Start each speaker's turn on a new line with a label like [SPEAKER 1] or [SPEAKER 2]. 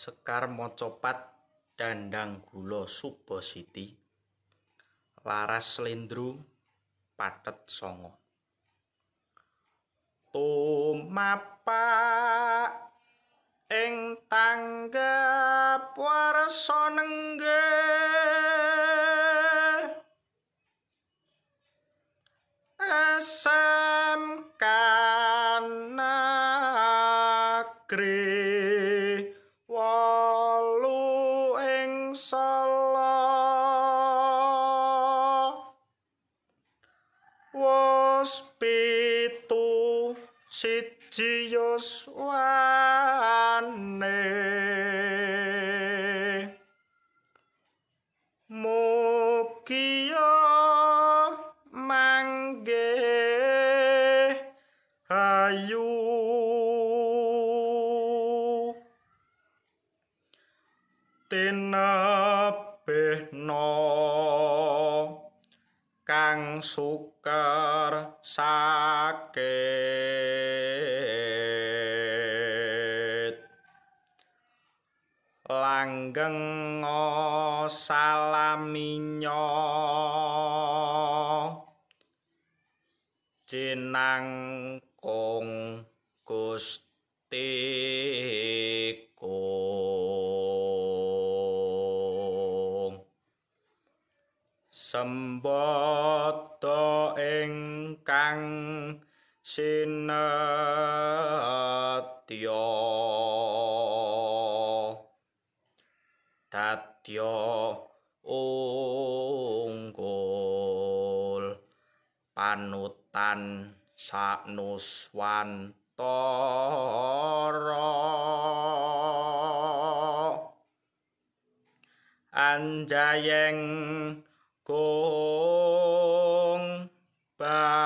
[SPEAKER 1] Sekar Mocopat Dandang gulo super Siti Laras Selindru Patet Songo
[SPEAKER 2] Tumapak Eng tanggap warsa Nengge Asam kanagri yos pitu siji yos wane mukio mangge hayu tenapeh
[SPEAKER 3] kang suker sakit langgeng o salaminyo jinang kong gustik sembata kang sinatya
[SPEAKER 1] tatya unggul panutan sanuswan
[SPEAKER 3] tara anjayeng งปา